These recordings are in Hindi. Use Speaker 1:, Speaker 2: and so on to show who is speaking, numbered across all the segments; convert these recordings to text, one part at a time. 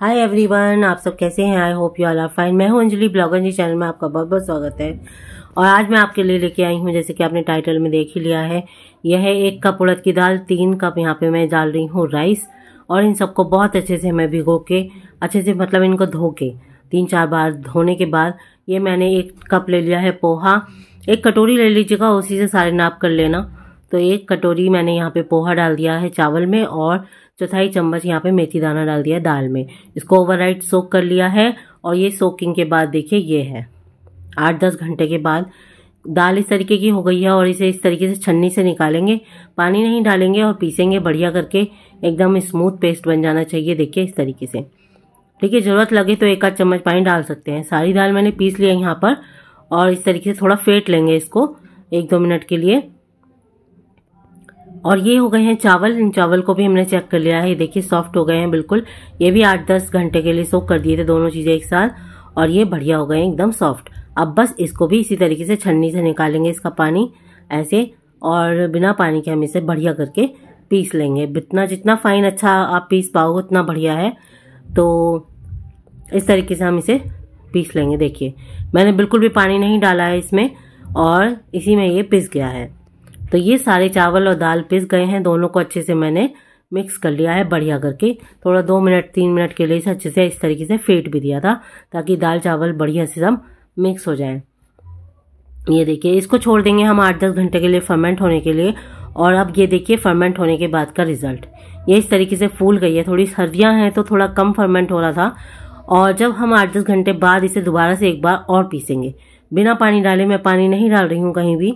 Speaker 1: हाय एवरीवन आप सब कैसे हैं I hope you all are fine मैं हूं अंजलि ब्लॉगर जी चैनल में आपका बहुत बहुत स्वागत है और आज मैं आपके लिए लेके आई हूं जैसे कि आपने टाइटल में देख ही लिया है यह है एक कप उड़द की दाल तीन कप यहाँ पे मैं डाल रही हूँ राइस और इन सबको बहुत अच्छे से मैं भिगो के अच्छे से मतलब इनको धो के तीन चार बार धोने के बाद ये मैंने एक कप ले लिया है पोहा एक कटोरी ले लीजिएगा उसी से सारे नाप कर लेना तो एक कटोरी मैंने यहाँ पर पोहा डाल दिया है चावल में और चौथाई चम्मच यहाँ पे मेथी दाना डाल दिया दाल में इसको नाइट सोक कर लिया है और ये सोकिंग के बाद देखिए ये है आठ दस घंटे के बाद दाल इस तरीके की हो गई है और इसे इस तरीके से छन्नी से निकालेंगे पानी नहीं डालेंगे और पीसेंगे बढ़िया करके एकदम स्मूथ पेस्ट बन जाना चाहिए देखिए इस तरीके से ठीक है ज़रूरत लगे तो एक आध चम्मच पानी डाल सकते हैं सारी दाल मैंने पीस लिया यहाँ पर और इस तरीके से थोड़ा फेंट लेंगे इसको एक दो मिनट के लिए और ये हो गए हैं चावल इन चावल को भी हमने चेक कर लिया है ये देखिए सॉफ्ट हो गए हैं बिल्कुल ये भी आठ दस घंटे के लिए सोख कर दिए थे दोनों चीज़ें एक साथ और ये बढ़िया हो गए हैं एकदम सॉफ्ट अब बस इसको भी इसी तरीके से छन्नी से निकालेंगे इसका पानी ऐसे और बिना पानी के हम इसे बढ़िया करके पीस लेंगे जितना जितना फाइन अच्छा आप पीस पाओगे उतना बढ़िया है तो इस तरीके से हम इसे पीस लेंगे देखिए मैंने बिल्कुल भी पानी नहीं डाला है इसमें और इसी में ये पिस गया है तो ये सारे चावल और दाल पिस गए हैं दोनों को अच्छे से मैंने मिक्स कर लिया है बढ़िया करके थोड़ा दो मिनट तीन मिनट के लिए इसे अच्छे से इस तरीके से फेंट भी दिया था ताकि दाल चावल बढ़िया से सब मिक्स हो जाए ये देखिए इसको छोड़ देंगे हम आठ दस घंटे के लिए फर्मेंट होने के लिए और अब ये देखिए फर्मेंट होने के बाद का रिजल्ट ये इस तरीके से फूल गई है थोड़ी सर्दियाँ हैं तो थोड़ा कम फर्मेंट हो रहा था और जब हम आठ दस घंटे बाद इसे दोबारा से एक बार और पीसेंगे बिना पानी डाले मैं पानी नहीं डाल रही हूँ कहीं भी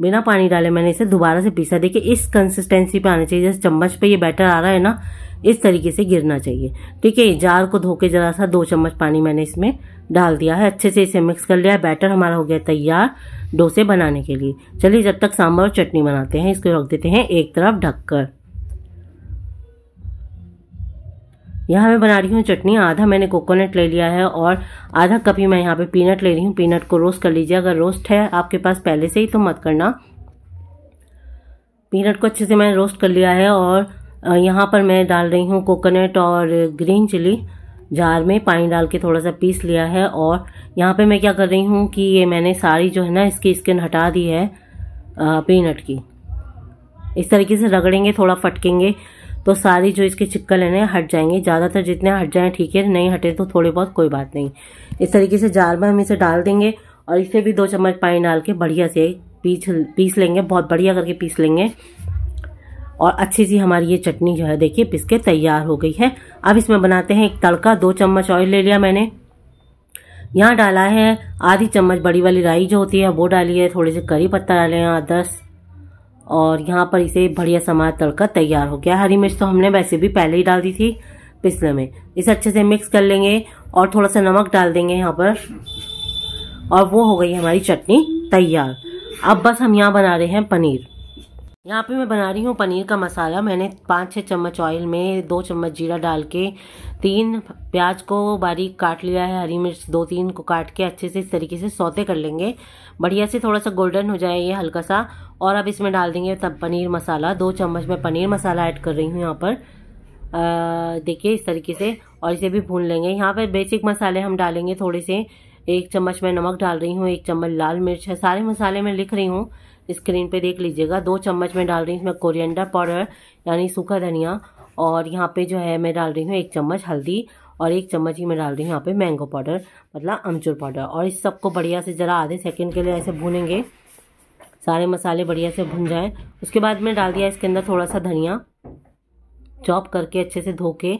Speaker 1: बिना पानी डाले मैंने इसे दोबारा से पीसा देखिए इस कंसिस्टेंसी पे आना चाहिए जैसे चम्मच पे ये बैटर आ रहा है ना इस तरीके से गिरना चाहिए ठीक है जार को धो के जरा सा दो चम्मच पानी मैंने इसमें डाल दिया है अच्छे से इसे मिक्स कर लिया है बैटर हमारा हो गया तैयार डोसे बनाने के लिए चलिए जब तक सांभर और चटनी बनाते हैं इसको रख देते हैं एक तरफ ढककर यहाँ मैं बना रही हूँ चटनी आधा मैंने कोकोनट ले लिया है और आधा कप ही मैं यहाँ पे पीनट ले रही हूँ पीनट को रोस्ट कर लीजिए अगर रोस्ट है आपके पास पहले से ही तो मत करना पीनट को अच्छे से मैंने रोस्ट कर लिया है और यहाँ पर मैं डाल रही हूँ कोकोनट और ग्रीन चिली जार में पानी डाल के थोड़ा सा पीस लिया है और यहाँ पर मैं क्या कर रही हूँ कि ये मैंने सारी जो है ना इसकी स्किन हटा दी है पीनट की इस तरीके से रगड़ेंगे थोड़ा फटकेंगे तो सारी जो इसके चिक्कल है ना हट जाएंगे ज़्यादातर जितने हट जाएँ ठीक है नहीं हटे तो थोड़े बहुत कोई बात नहीं इस तरीके से जार में हम इसे डाल देंगे और इसे भी दो चम्मच पानी डाल के बढ़िया से पीस पीस लेंगे बहुत बढ़िया करके पीस लेंगे और अच्छी सी हमारी ये चटनी जो है देखिए पीस के तैयार हो गई है अब इसमें बनाते हैं एक तड़का दो चम्मच ऑयल ले लिया मैंने यहाँ डाला है आधी चम्मच बड़ी वाली राई जो होती है वो डाली है थोड़े से करी पत्ता डाले हैं दस और यहाँ पर इसे बढ़िया समार तड़का तैयार हो गया हरी मिर्च तो हमने वैसे भी पहले ही डाल दी थी पिसले में इसे अच्छे से मिक्स कर लेंगे और थोड़ा सा नमक डाल देंगे यहाँ पर और वो हो गई हमारी चटनी तैयार अब बस हम यहाँ बना रहे हैं पनीर यहाँ पे मैं बना रही हूँ पनीर का मसाला मैंने पाँच छः चम्मच ऑयल में दो चम्मच जीरा डाल के तीन प्याज को बारीक काट लिया है हरी मिर्च दो तीन को काट के अच्छे से इस तरीके से सौते कर लेंगे बढ़िया से थोड़ा सा गोल्डन हो जाए ये हल्का सा और अब इसमें डाल देंगे तब पनीर मसाला दो चम्मच मैं पनीर मसाला ऐड कर रही हूँ यहाँ पर देखिए इस तरीके से और इसे भी भून लेंगे यहाँ पर बेसिक मसाले हम डालेंगे थोड़े से एक चम्मच मैं नमक डाल रही हूँ एक चम्मच लाल मिर्च है सारे मसाले मैं लिख रही हूँ स्क्रीन पे देख लीजिएगा दो चम्मच मैं डाल रही हूँ इसमें कोरिएंडर पाउडर यानी सूखा धनिया और यहाँ पे जो है मैं डाल रही हूँ एक चम्मच हल्दी और एक चम्मच ही मैं डाल रही हूँ यहाँ पे मैंगो पाउडर मतलब अमचूर पाउडर और इस सबको बढ़िया से ज़रा आधे सेकेंड के लिए ऐसे भूनेंगे सारे मसाले बढ़िया से भुन जाएँ उसके बाद मैं डाल दिया इसके अंदर थोड़ा सा धनिया चॉप करके अच्छे से धो के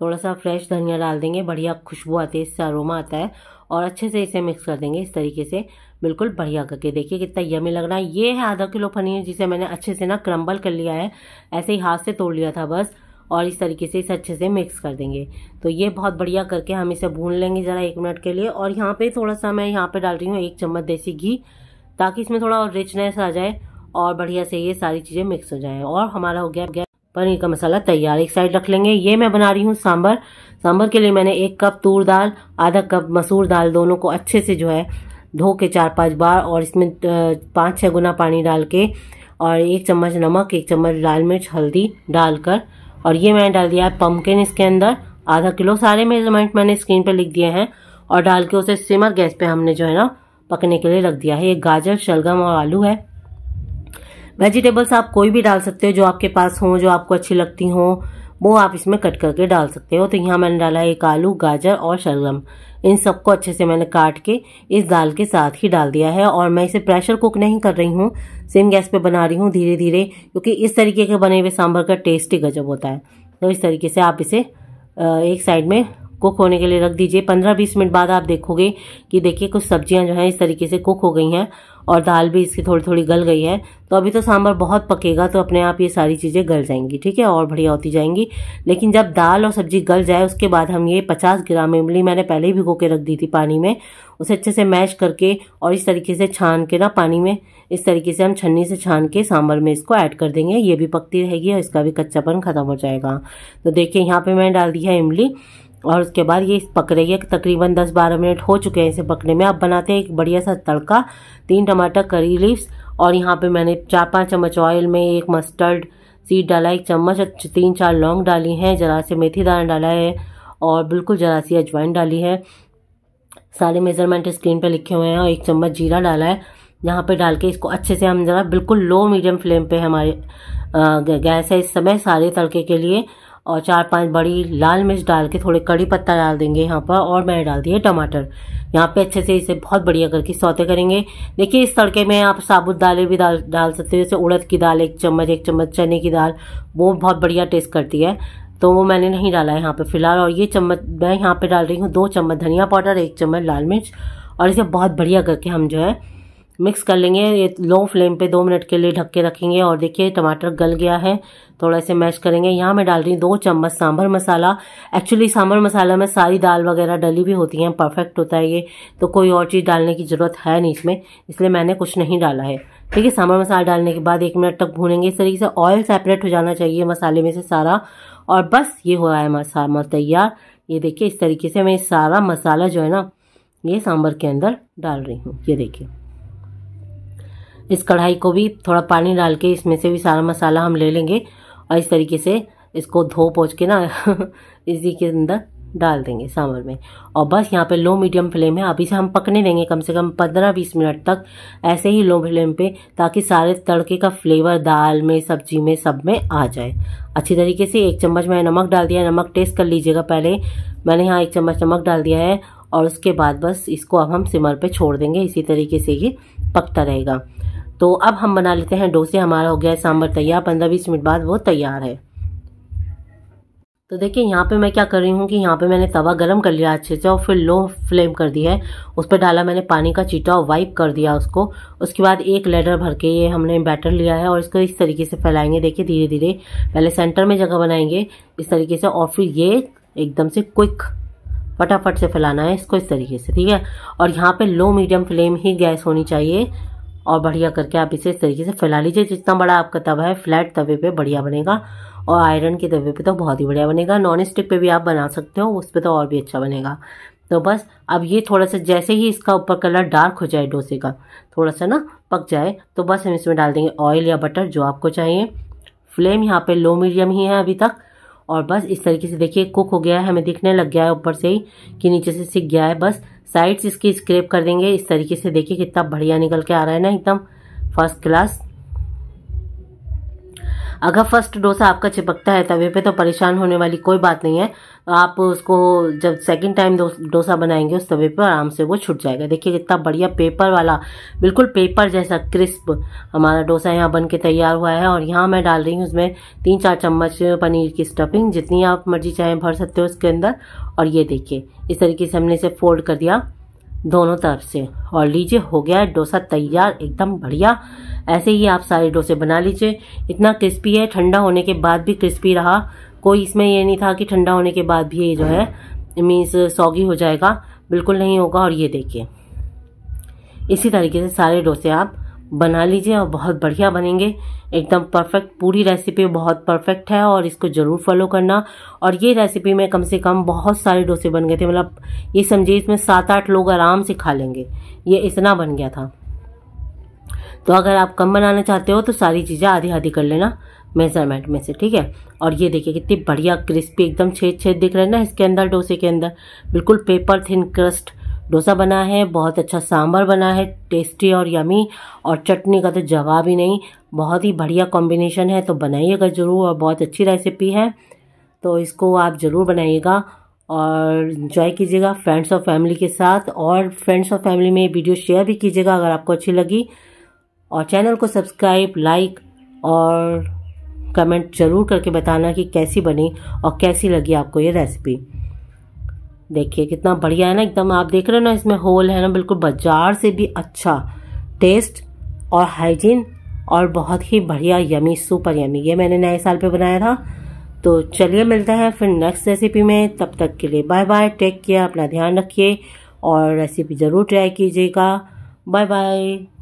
Speaker 1: थोड़ा सा फ्रेश धनिया डाल देंगे बढ़िया खुशबू आती है इससे अरोमा आता है और अच्छे से इसे मिक्स कर देंगे इस तरीके से बिल्कुल बढ़िया करके देखिए कितना यमी लग रहा है ये है आधा किलो पनीर जिसे मैंने अच्छे से ना क्रम्बल कर लिया है ऐसे ही हाथ से तोड़ लिया था बस और इस तरीके से इसे अच्छे से मिक्स कर देंगे तो ये बहुत बढ़िया करके हम इसे भून लेंगे ज़रा एक मिनट के लिए और यहाँ पे थोड़ा सा मैं यहाँ पे डाल रही हूँ एक चम्मच देसी घी ताकि इसमें थोड़ा और रिचनेस आ जाए और बढ़िया से ये सारी चीज़ें मिक्स हो जाए और हमारा हो गया गया पनीर का मसाला तैयार एक साइड रख लेंगे ये मैं बना रही हूँ सांभर सांभर के लिए मैंने एक कप तूर दाल आधा कप मसूर दाल दोनों को अच्छे से जो है धो के चार पांच बार और इसमें पाँच छः गुना पानी डाल के और एक चम्मच नमक एक चम्मच लाल मिर्च हल्दी डालकर और ये मैंने डाल दिया है पम्पकिन इसके अंदर आधा किलो सारे मेजरमेंट मैंने स्क्रीन पर लिख दिए हैं और डाल के उसे सिमर गैस पे हमने जो है ना पकने के लिए रख दिया है ये गाजर शलगम और आलू है वेजिटेबल्स आप कोई भी डाल सकते हो जो आपके पास हो जो आपको अच्छी लगती हों वो आप इसमें कट करके डाल सकते हो तो यहाँ मैंने डाला एक आलू गाजर और शलगम इन सबको अच्छे से मैंने काट के इस दाल के साथ ही डाल दिया है और मैं इसे प्रेशर कुक नहीं कर रही हूँ सेम गैस पे बना रही हूँ धीरे धीरे क्योंकि इस तरीके के बने हुए सांभर का टेस्ट ही गजब होता है तो इस तरीके से आप इसे एक साइड में कुक होने के लिए रख दीजिए पंद्रह बीस मिनट बाद आप देखोगे कि देखिए कुछ सब्जियां जो हैं इस तरीके से कुक हो गई हैं और दाल भी इसकी थोड़ी थोड़ी गल गई है तो अभी तो सांभर बहुत पकेगा तो अपने आप ये सारी चीज़ें गल जाएंगी ठीक है और बढ़िया होती जाएंगी लेकिन जब दाल और सब्जी गल जाए उसके बाद हम ये पचास ग्राम इमली मैंने पहले ही भिगो के रख दी थी पानी में उसे अच्छे से मैश करके और इस तरीके से छान के ना पानी में इस तरीके से हम छन्नी से छान के सांभर में इसको ऐड कर देंगे ये भी पकती रहेगी और इसका भी कच्चापन खत्म हो जाएगा तो देखिए यहाँ पर मैंने डाल दिया है इमली और उसके बाद ये पक रही है तकरीबन 10-12 मिनट हो चुके हैं इसे पकने में अब बनाते हैं एक बढ़िया सा तड़का तीन टमाटर करी लीव्स और यहाँ पे मैंने चार पाँच चम्मच ऑयल में एक मस्टर्ड सीड डाला एक चम्मच तीन चार लौंग डाली हैं जरा से मेथी दाना डाला है और बिल्कुल जरा सी अजवाइन डाली है सारे मेज़रमेंट स्क्रीन पर लिखे हुए हैं और एक चम्मच जीरा डाला है यहाँ पे डाल के इसको अच्छे से हम ज़रा बिल्कुल लो मीडियम फ्लेम पे हमारे गैस है इस समय सारे तड़के के लिए और चार पांच बड़ी लाल मिर्च डाल के थोड़े कड़ी पत्ता डाल देंगे यहाँ पर और मैंने डाल दिया टमाटर यहाँ पे अच्छे से इसे बहुत बढ़िया करके सौते करेंगे देखिए इस तड़के में आप साबुत दालें भी डाल डाल सकते हो जैसे उड़द की दाल एक चम्मच एक चम्मच चने की दाल वो बहुत बढ़िया टेस्ट करती है तो वो मैंने नहीं डाला है यहाँ पर फिलहाल और ये चम्मच मैं यहाँ पर डाल रही हूँ दो चम्मच धनिया पाउडर एक चम्मच लाल मिर्च और इसे बहुत बढ़िया करके हम जो है मिक्स कर लेंगे ये लो फ्लेम पे दो मिनट के लिए ढक के रखेंगे और देखिए टमाटर गल गया है थोड़ा इसे मैश करेंगे यहाँ मैं डाल रही हूँ दो चम्मच सांभर मसाला एक्चुअली सांभर मसाला में सारी दाल वगैरह डली भी होती हैं परफेक्ट होता है ये तो कोई और चीज़ डालने की ज़रूरत है नहीं इसमें इसलिए मैंने कुछ नहीं डाला है ठीक है सांभर मसाला डालने के बाद एक मिनट तक भूनेंगे इस तरीके से ऑयल सेपरेट हो जाना चाहिए मसाले में से सारा और बस ये हो रहा है मसाला तैयार ये देखिए इस तरीके से मैं सारा मसाला जो है ना ये सांभर के अंदर डाल रही हूँ ये देखिए इस कढ़ाई को भी थोड़ा पानी डाल के इसमें से भी सारा मसाला हम ले लेंगे और इस तरीके से इसको धो पोच के ना इसी के अंदर डाल देंगे सांभर में और बस यहाँ पे लो मीडियम फ्लेम है अभी से हम पकने देंगे कम से कम पंद्रह बीस मिनट तक ऐसे ही लो फ्लेम पे ताकि सारे तड़के का फ्लेवर दाल में सब्जी में सब में आ जाए अच्छी तरीके से एक चम्मच मैंने नमक डाल दिया नमक टेस्ट कर लीजिएगा पहले मैंने यहाँ एक चम्मच नमक डाल दिया है और उसके बाद बस इसको अब हम सिमर पर छोड़ देंगे इसी तरीके से ये पकता रहेगा तो अब हम बना लेते हैं डोसे हमारा हो गया है सांभर तैयार पंद्रह बीस मिनट बाद वो तैयार है तो देखिए यहाँ पे मैं क्या कर रही हूँ कि यहाँ पे मैंने तवा गरम कर लिया अच्छे से और फिर लो फ्लेम कर दी है उस पर डाला मैंने पानी का चीटा और वाइप कर दिया उसको उसके बाद एक लेडर भर के ये हमने बैटर लिया है और इसको इस तरीके से फैलाएंगे देखिए धीरे धीरे पहले सेंटर में जगह बनाएंगे इस तरीके से और फिर ये एकदम से क्विक फटाफट से फैलाना है इसको इस तरीके से ठीक है और यहाँ पर लो मीडियम फ्लेम ही गैस होनी चाहिए और बढ़िया करके आप इसे इस तरीके से फैला लीजिए जितना बड़ा आपका तवा है फ्लैट तवे पे बढ़िया बनेगा और आयरन के तवे पे तो बहुत ही बढ़िया बनेगा नॉन स्टिक पे भी आप बना सकते हो उस पर तो और भी अच्छा बनेगा तो बस अब ये थोड़ा सा जैसे ही इसका ऊपर कलर डार्क हो जाए डोसे का थोड़ा सा ना पक जाए तो बस हम इसमें डाल देंगे ऑयल या बटर जो आपको चाहिए फ्लेम यहाँ पर लो मीडियम ही है अभी तक और बस इस तरीके से देखिए कुक हो गया है हमें दिखने लग गया है ऊपर से ही कि नीचे से सीख गया है बस साइड्स इसकी स्क्रेप कर देंगे इस तरीके से देखिए कितना बढ़िया निकल के आ रहा है ना एकदम फर्स्ट क्लास अगर फर्स्ट डोसा आपका चिपकता है तवे पे तो परेशान होने वाली कोई बात नहीं है आप उसको जब सेकंड टाइम डोसा बनाएंगे उस तवे पर आराम से वो छूट जाएगा देखिए कितना बढ़िया पेपर वाला बिल्कुल पेपर जैसा क्रिस्प हमारा डोसा यहाँ बन के तैयार हुआ है और यहाँ मैं डाल रही हूँ उसमें तीन चार चम्मच पनीर की स्टफिंग जितनी आप मर्जी चाहें भर सकते हो उसके अंदर और ये देखिए इस तरीके से हमने इसे फोल्ड कर दिया दोनों तरफ से और लीजिए हो गया है डोसा तैयार एकदम बढ़िया ऐसे ही आप सारे डोसे बना लीजिए इतना क्रिस्पी है ठंडा होने के बाद भी क्रिस्पी रहा कोई इसमें ये नहीं था कि ठंडा होने के बाद भी ये जो है मीन्स सौगी हो जाएगा बिल्कुल नहीं होगा और ये देखिए इसी तरीके से सारे डोसे आप बना लीजिए और बहुत बढ़िया बनेंगे एकदम परफेक्ट पूरी रेसिपी बहुत परफेक्ट है और इसको ज़रूर फॉलो करना और ये रेसिपी में कम से कम बहुत सारे डोसे बन गए थे मतलब ये समझिए इसमें सात आठ लोग आराम से खा लेंगे ये इतना बन गया था तो अगर आप कम बनाना चाहते हो तो सारी चीज़ें आधी आधी कर लेना मेजरमेंट में से ठीक है और ये देखिए कितनी बढ़िया क्रिस्पी एकदम छेद छेद दिख रहे हैं ना इसके अंदर डोसे के अंदर बिल्कुल पेपर थिन क्रस्ट डोसा बना है बहुत अच्छा सांभर बना है टेस्टी और यमी और चटनी का तो जवाब ही नहीं बहुत ही बढ़िया कॉम्बिनेशन है तो बनाइएगा ज़रूर और बहुत अच्छी रेसिपी है तो इसको आप ज़रूर बनाइएगा और इन्जॉय कीजिएगा फ्रेंड्स और फैमिली के साथ और फ्रेंड्स और फैमिली में वीडियो शेयर भी कीजिएगा अगर आपको अच्छी लगी और चैनल को सब्सक्राइब लाइक और कमेंट ज़रूर करके बताना कि कैसी बनी और कैसी लगी आपको ये रेसिपी देखिए कितना बढ़िया है ना एकदम आप देख रहे हो ना इसमें होल है ना बिल्कुल बाजार से भी अच्छा टेस्ट और हाइजीन और बहुत ही बढ़िया यमी सुपर यमी ये मैंने नए साल पे बनाया था तो चलिए मिलते हैं फिर नेक्स्ट रेसिपी में तब तक के लिए बाय बाय टेक केयर अपना ध्यान रखिए और रेसिपी ज़रूर ट्राई कीजिएगा बाय बाय